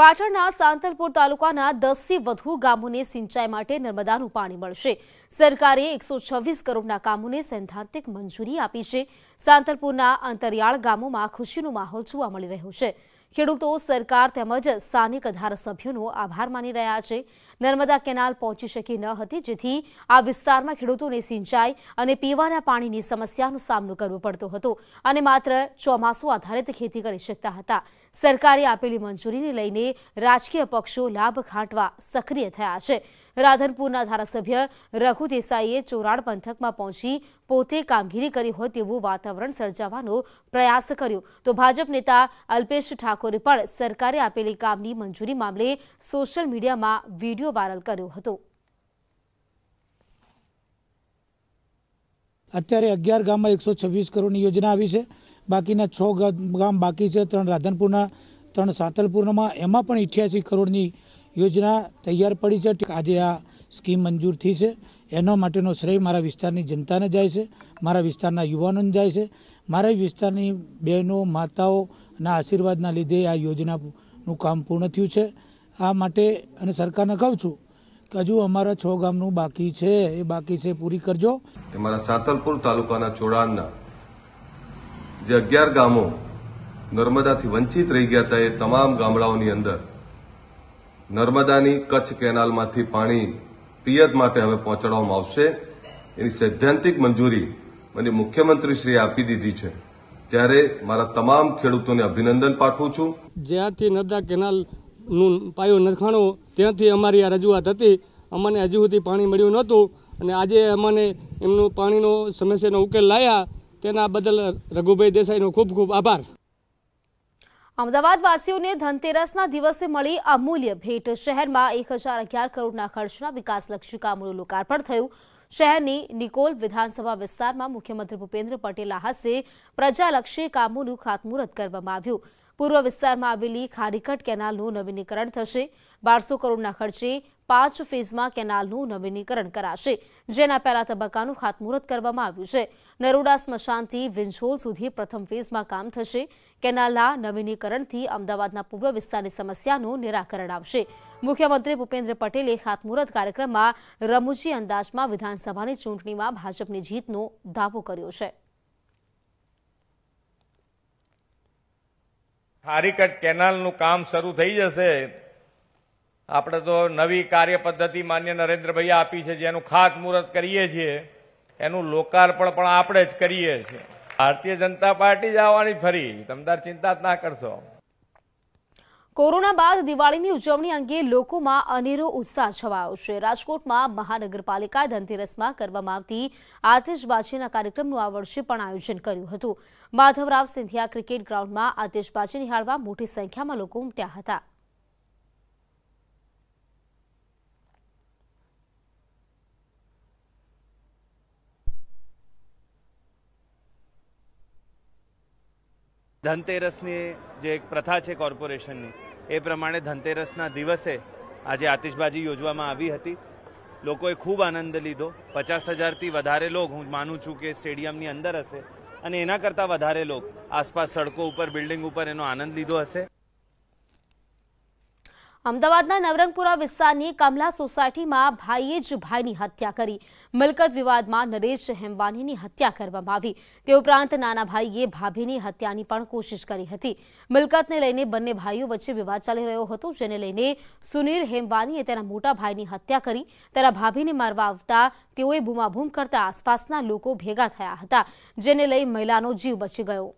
પાટણના સાંતલપુર તાલુકાના દસથી વધુ ગામોને સિંચાઈ માટે નર્મદાનું પાણી મળશે સરકારે એકસો છવ્વીસ કરોડના કામોને સૈદ્ધાંતિક મંજૂરી આપી છે સાંતલપુરના અંતરિયાળ ગામોમાં ખુશીનો માહોલ જોવા મળી રહ્યો છે ખેડૂતો સરકાર તેમજ સ્થાનિક ધારાસભ્યોનો આભાર માની રહ્યા છે નર્મદા કેનાલ પહોંચી શકી ન હતી જેથી આ વિસ્તારમાં ખેડૂતોને સિંચાઈ અને પીવાના પાણીની સમસ્યાનો સામનો કરવો પડતો હતો અને માત્ર ચોમાસું આધારિત ખેતી કરી શકતા હતા સરકારે આપેલી મંજૂરીને લઈને રાજકીય પક્ષો લાભ ખાંટવા સક્રિય થયા છે રાધનપુરના ધારાસભ્ય રઘુ દેસાઈએ ચોરાડ પંથકમાં પહોંચી પોતે કામગીરી કરી હોય તેવું વાતાવરણ સર્જાવાનો પ્રયાસ કર્યો તો ભાજપ નેતા અલ્પેશ ઠાકોરે પણ સરકારે આપેલી કામની મંજૂરી મામલે સોશિયલ મીડિયામાં વિડીયો વાયરલ કર્યો હતો અત્યારે અગિયાર ગામમાં એકસો છવ્વીસ કરોડની યોજના આવી છે બાકીના છ ગામ બાકી છે ત્રણ રાધનપુરના ત્રણ સાંતલપુરમાં એમાં પણ ઇઠ્યાસી કરોડની યોજના તૈયાર પડી છે આજે આ સ્કીમ મંજૂર થઈ છે એનો માટેનો શ્રેય મારા વિસ્તારની જનતાને જાય છે મારા વિસ્તારના યુવાનોને જાય છે મારા વિસ્તારની બહેનો માતાઓના આશીર્વાદના લીધે આ યોજનાનું કામ પૂર્ણ થયું છે આ માટે અને સરકારને કહું છું કે હજુ અમારા છ ગામનું બાકી છે એ બાકી છે પૂરી કરજો અમારા સાતલપુર તાલુકાના ચોડાણના જે અગિયાર ગામો નર્મદાથી વંચિત રહી ગયા હતા એ તમામ ગામડાઓની અંદર નર્મદાની કચ્છ કેનાલમાંથી પાણી પિયત માટે હવે પહોંચાડવામાં આવશે એની સૈદ્ધાંતિક મંજૂરી મને મુખ્યમંત્રીશ્રીએ આપી દીધી છે ત્યારે મારા તમામ ખેડૂતોને અભિનંદન પાઠવું છું જ્યાંથી નર્મદા કેનાલનું પાયો નખાણો ત્યાંથી અમારી આ રજૂઆત હતી અમને હજુ સુધી પાણી મળ્યું નહોતું અને આજે અમને એમનું પાણીનો સમસ્યાનો ઉકેલ લાયા તેના બદલ રઘુભાઈ દેસાઈનો ખૂબ ખૂબ આભાર અમદાવાદવાસીઓને ધનતેરસના દિવસે મળી અમૂલ્ય ભેટ શહેરમાં એક હજાર અગિયાર કરોડના ખર્ચના વિકાસલક્ષી કામોનું લોકાર્પણ થયું શહેરની નિકોલ વિધાનસભા વિસ્તારમાં મુખ્યમંત્રી ભૂપેન્દ્ર પટેલના હસ્તે પ્રજાલક્ષી કામોનું ખાતમુહૂર્ત કરવામાં આવ્યું પૂર્વ વિસ્તારમાં આવેલી ખારીકટ કેનાલનું નવીનીકરણ થશે બારસો કરોડના ખર્ચે પાંચ ફેઝમાં કેનાલનું નવીનીકરણ કરાશે જેના પહેલા તબક્કાનું ખાતમુહૂર્ત કરવામાં આવ્યું છે નરોડા સ્મશાનથી વિંઝોલ સુધી પ્રથમ ફેઝમાં કામ થશે કેનાલના નવીનીકરણથી અમદાવાદના પૂર્વ વિસ્તારની સમસ્યાનું નિરાકરણ આવશે મુખ્યમંત્રી ભૂપેન્દ્ર પટેલે ખાતમુહૂર્ત કાર્યક્રમમાં રમૂજી અંદાજમાં વિધાનસભાની ચૂંટણીમાં ભાજપની જીતનો દાવો કર્યો છે ખારીકટ કેનાલનું કામ શરૂ થઈ જશે આપણે તો નવી કાર્ય પદ્ધતિ માન્ય નરેન્દ્રભાઈએ આપી છે જેનું ખાતમુહૂર્ત કરીએ છીએ એનું લોકાર્પણ પણ આપણે જ કરીએ છીએ ભારતીય જનતા પાર્ટી જ આવવાની ફરી તમદાર ચિંતા જ ના કરશો કોરોના બાદ દિવાળીની ઉજવણી અંગે લોકોમાં અનેરો ઉત્સાહ છવાયો છે રાજકોટમાં મહાનગરપાલિકા ધનતેરસમાં કરવામાં આવતી આતશબાજીના કાર્યક્રમનું આ વર્ષે પણ આયોજન કર્યું હતું માધવરાવ સિંધિયા ક્રિકેટ ગ્રાઉન્ડમાં આતશબાજી નિહાળવા મોટી સંખ્યામાં લોકો ઉમટ્યા હતા ધનતેરસની જે એક પ્રથા છે કોર્પોરેશનની એ પ્રમાણે ધનતેરસના દિવસે આજે આતિશબાજી યોજવામાં આવી હતી લોકોએ ખૂબ આનંદ લીધો પચાસ હજારથી વધારે લોક હું માનું છું કે સ્ટેડિયમની અંદર હશે અને એના કરતાં વધારે લોકો આસપાસ સડકો ઉપર બિલ્ડિંગ ઉપર એનો આનંદ લીધો હશે અમદાવાદના નવરંગપુરા વિસ્તારની કમલા સોસાયટીમાં ભાઈએ જ ભાઈની હત્યા કરી મિલકત વિવાદમાં નરેશ હેમવાનીની હત્યા કરવામાં આવી તે ઉપરાંત નાના ભાઈએ ભાભીની હત્યાની પણ કોશિશ કરી હતી મિલકતને લઈને બંને ભાઈઓ વચ્ચે વિવાદ ચાલી રહ્યો હતો જેને લઈને સુનીલ હેમવાનીએ તેના મોટા ભાઈની હત્યા કરી તેના ભાભીને મારવા આવતા તેઓએ બૂમાબૂમ કરતા આસપાસના લોકો ભેગા થયા હતા જેને લઈ મહિલાનો જીવ બચી ગયો